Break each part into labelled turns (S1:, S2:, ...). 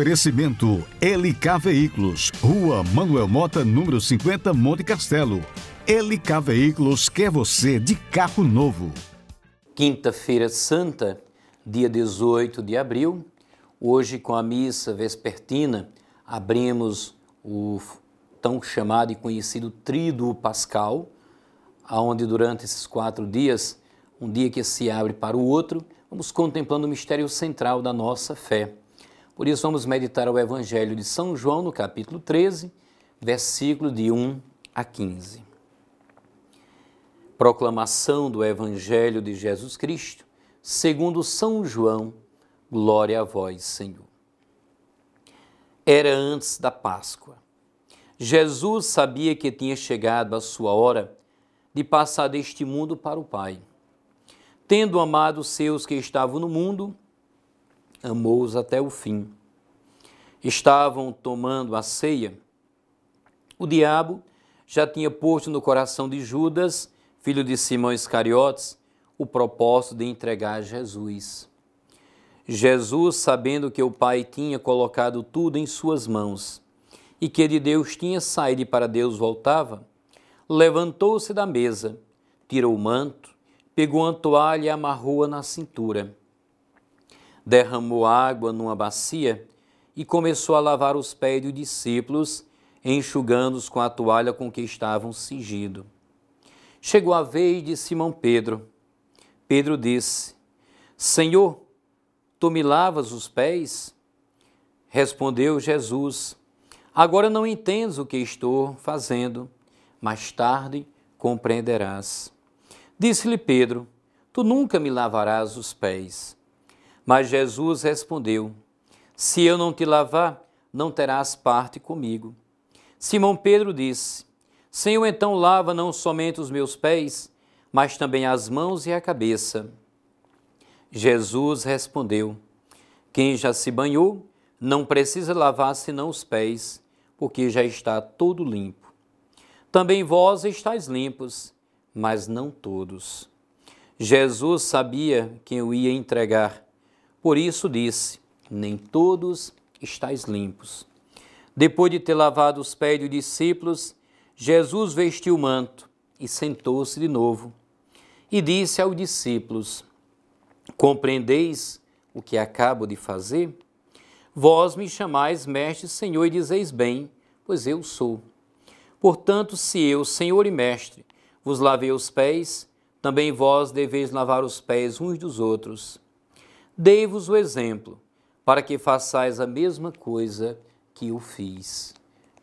S1: Oferecimento LK Veículos, Rua Manuel Mota, número 50, Monte Castelo. LK Veículos quer você de carro novo. Quinta-feira Santa, dia 18 de abril. Hoje, com a missa vespertina, abrimos o tão chamado e conhecido Tríduo Pascal, aonde durante esses quatro dias, um dia que se abre para o outro, vamos contemplando o mistério central da nossa fé por isso, vamos meditar o Evangelho de São João, no capítulo 13, versículo de 1 a 15. Proclamação do Evangelho de Jesus Cristo, segundo São João, glória a vós, Senhor. Era antes da Páscoa. Jesus sabia que tinha chegado a sua hora de passar deste mundo para o Pai. Tendo amado os seus que estavam no mundo, amou-os até o fim. Estavam tomando a ceia. O diabo já tinha posto no coração de Judas, filho de Simão Iscariotes, o propósito de entregar Jesus. Jesus, sabendo que o Pai tinha colocado tudo em suas mãos e que de Deus tinha saído e para Deus voltava, levantou-se da mesa, tirou o manto, pegou uma toalha e amarrou-a na cintura derramou água numa bacia e começou a lavar os pés dos discípulos, enxugando-os com a toalha com que estavam cingidos. Chegou a vez de Simão Pedro. Pedro disse: Senhor, tu me lavas os pés? Respondeu Jesus: Agora não entendes o que estou fazendo, mais tarde compreenderás. Disse-lhe Pedro: Tu nunca me lavarás os pés. Mas Jesus respondeu: Se eu não te lavar, não terás parte comigo. Simão Pedro disse: Senhor, então lava não somente os meus pés, mas também as mãos e a cabeça. Jesus respondeu: Quem já se banhou não precisa lavar senão os pés, porque já está todo limpo. Também vós estáis limpos, mas não todos. Jesus sabia quem o ia entregar por isso disse: Nem todos estáis limpos. Depois de ter lavado os pés dos discípulos, Jesus vestiu o manto e sentou-se de novo. E disse aos discípulos: Compreendeis o que acabo de fazer? Vós me chamais mestre, Senhor, e dizeis bem, pois eu sou. Portanto, se eu, Senhor e mestre, vos lavei os pés, também vós deveis lavar os pés uns dos outros. Dei-vos o exemplo, para que façais a mesma coisa que eu fiz.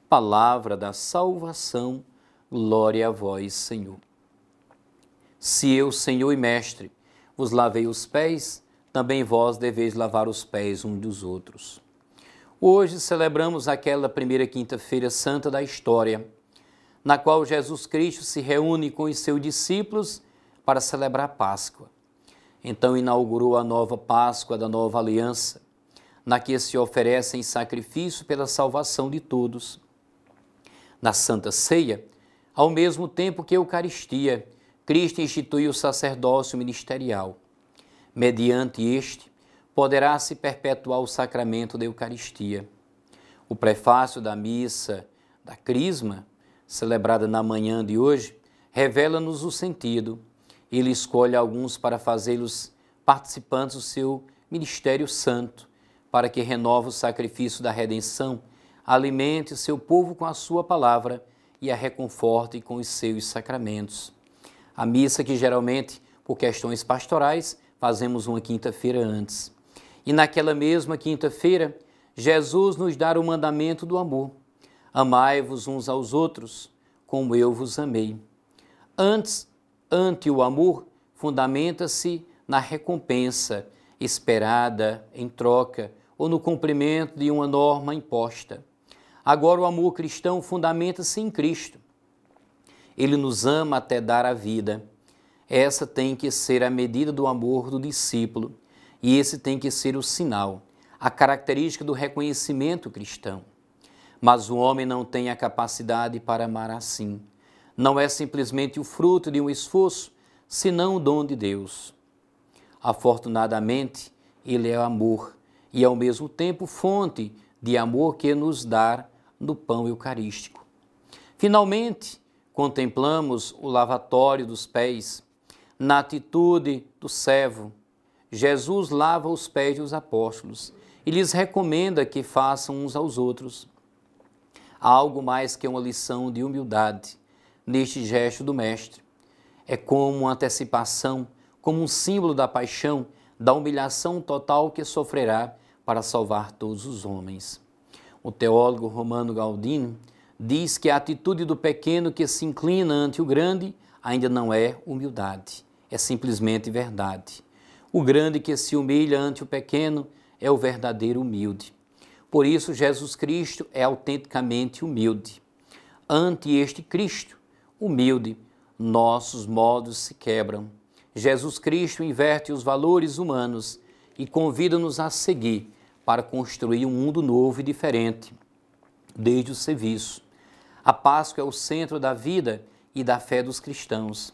S1: Palavra da salvação, glória a vós, Senhor. Se eu, Senhor e Mestre, vos lavei os pés, também vós deveis lavar os pés um dos outros. Hoje celebramos aquela primeira quinta-feira santa da história, na qual Jesus Cristo se reúne com os seus discípulos para celebrar a Páscoa. Então inaugurou a nova Páscoa da nova aliança, na que se oferecem sacrifício pela salvação de todos. Na Santa Ceia, ao mesmo tempo que a Eucaristia, Cristo institui o sacerdócio ministerial. Mediante este, poderá se perpetuar o sacramento da Eucaristia. O prefácio da missa da Crisma, celebrada na manhã de hoje, revela-nos o sentido ele escolhe alguns para fazê-los participantes do seu ministério santo, para que renove o sacrifício da redenção, alimente o seu povo com a sua palavra e a reconforte com os seus sacramentos. A missa que geralmente, por questões pastorais, fazemos uma quinta-feira antes. E naquela mesma quinta-feira, Jesus nos dá o mandamento do amor. Amai-vos uns aos outros, como eu vos amei. Antes ante o amor fundamenta-se na recompensa esperada em troca ou no cumprimento de uma norma imposta. Agora, o amor cristão fundamenta-se em Cristo. Ele nos ama até dar a vida. Essa tem que ser a medida do amor do discípulo e esse tem que ser o sinal, a característica do reconhecimento cristão. Mas o homem não tem a capacidade para amar assim não é simplesmente o fruto de um esforço, senão o dom de Deus. Afortunadamente, ele é amor e, ao mesmo tempo, fonte de amor que nos dá no pão eucarístico. Finalmente, contemplamos o lavatório dos pés. Na atitude do servo, Jesus lava os pés dos apóstolos e lhes recomenda que façam uns aos outros. Há algo mais que uma lição de humildade neste gesto do Mestre. É como uma antecipação, como um símbolo da paixão, da humilhação total que sofrerá para salvar todos os homens. O teólogo romano Galdino diz que a atitude do pequeno que se inclina ante o grande ainda não é humildade, é simplesmente verdade. O grande que se humilha ante o pequeno é o verdadeiro humilde. Por isso, Jesus Cristo é autenticamente humilde. Ante este Cristo, humilde, nossos modos se quebram. Jesus Cristo inverte os valores humanos e convida-nos a seguir para construir um mundo novo e diferente, desde o serviço. A Páscoa é o centro da vida e da fé dos cristãos.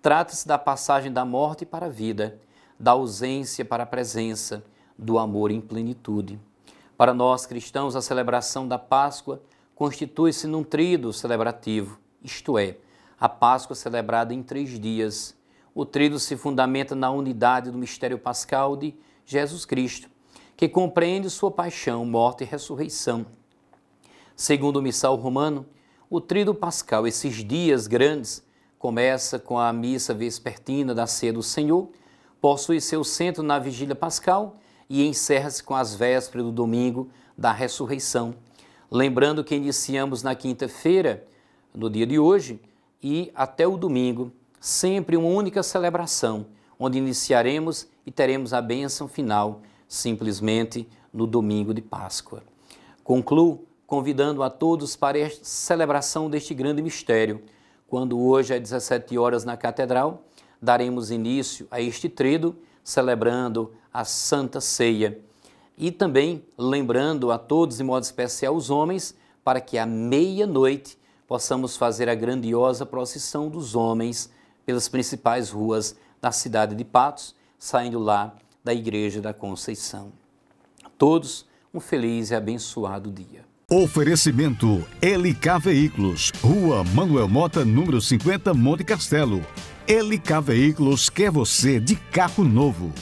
S1: Trata-se da passagem da morte para a vida, da ausência para a presença, do amor em plenitude. Para nós cristãos, a celebração da Páscoa constitui-se num trido celebrativo isto é, a Páscoa celebrada em três dias. O trido se fundamenta na unidade do mistério pascal de Jesus Cristo, que compreende sua paixão, morte e ressurreição. Segundo o missal romano, o trido pascal, esses dias grandes, começa com a missa vespertina da ceia do Senhor, possui seu centro na vigília pascal e encerra-se com as vésperas do domingo da ressurreição. Lembrando que iniciamos na quinta-feira no dia de hoje e até o domingo, sempre uma única celebração, onde iniciaremos e teremos a bênção final, simplesmente no domingo de Páscoa. Concluo convidando a todos para a celebração deste grande mistério, quando hoje às 17 horas na Catedral daremos início a este trido, celebrando a Santa Ceia e também lembrando a todos, de modo especial os homens, para que à meia-noite possamos fazer a grandiosa procissão dos homens pelas principais ruas da cidade de Patos, saindo lá da Igreja da Conceição. A todos, um feliz e abençoado dia. Oferecimento LK Veículos, Rua Manuel Mota, número 50, Monte Castelo. LK Veículos quer você de carro novo.